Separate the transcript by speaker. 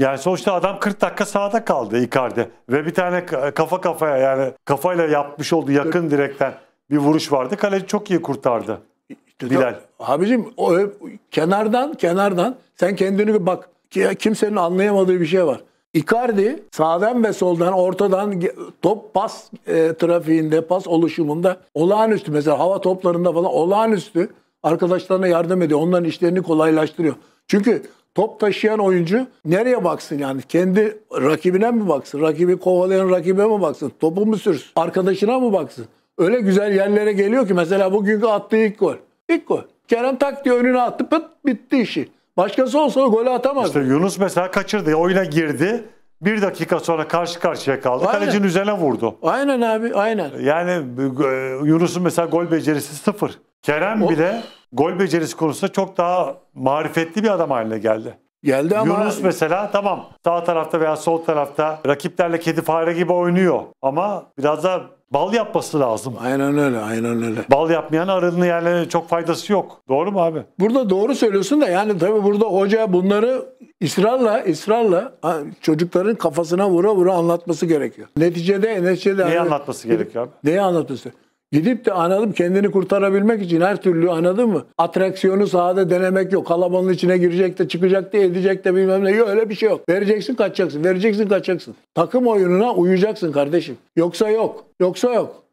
Speaker 1: Yani sonuçta adam 40 dakika sahada kaldı Icardi ve bir tane kafa kafaya yani kafayla yapmış olduğu yakın direkten bir vuruş vardı. Kaleci çok iyi kurtardı. İşte Bilal. Abicim o kenardan kenardan sen kendini bir bak. Kimsenin
Speaker 2: anlayamadığı bir şey var. Icardi sağdan ve soldan ortadan top pas e, trafiğinde pas oluşumunda olağanüstü mesela hava toplarında falan olağanüstü arkadaşlarına yardım ediyor. Onların işlerini kolaylaştırıyor. Çünkü top taşıyan oyuncu nereye baksın yani? Kendi rakibine mi baksın? Rakibi kovalayan rakibe mi baksın? Topu mu sürsün? Arkadaşına mı baksın? Öyle güzel yerlere geliyor ki mesela bugünkü attığı ilk gol. İlk
Speaker 1: gol. Kerem tak diye önüne attı pıt bitti işi. Başkası olsa o golü atamaz. İşte Yunus mesela kaçırdı. Oyuna girdi. Bir dakika sonra karşı karşıya kaldı. Aynen. Kalecinin üzerine vurdu. Aynen abi aynen. Yani e, Yunus'un mesela gol becerisi sıfır. Kerem o... bile gol becerisi konusunda çok daha marifetli bir adam haline geldi. Geldi ama... Yunus mesela tamam sağ tarafta veya sol tarafta rakiplerle kedi fare gibi oynuyor. Ama biraz da bal yapması lazım. Aynen öyle, aynen öyle. Bal yapmayan arının yani çok faydası yok. Doğru mu abi? Burada doğru söylüyorsun da yani tabii burada hoca bunları ısrarla
Speaker 2: ısrarla çocukların kafasına vura vura anlatması gerekiyor. Neticede neticede... Neyi hani, anlatması gerekiyor abi? Neyi anlatması? Gidip de analım kendini kurtarabilmek için her türlü anladın mı? Atraksiyonu sahada denemek yok. Kalabalığın içine girecek de çıkacak da edecek de bilmem ne. Yok öyle bir şey yok. Vereceksin kaçacaksın. Vereceksin kaçacaksın. Takım oyununa uyacaksın kardeşim. Yoksa yok. Yoksa yok.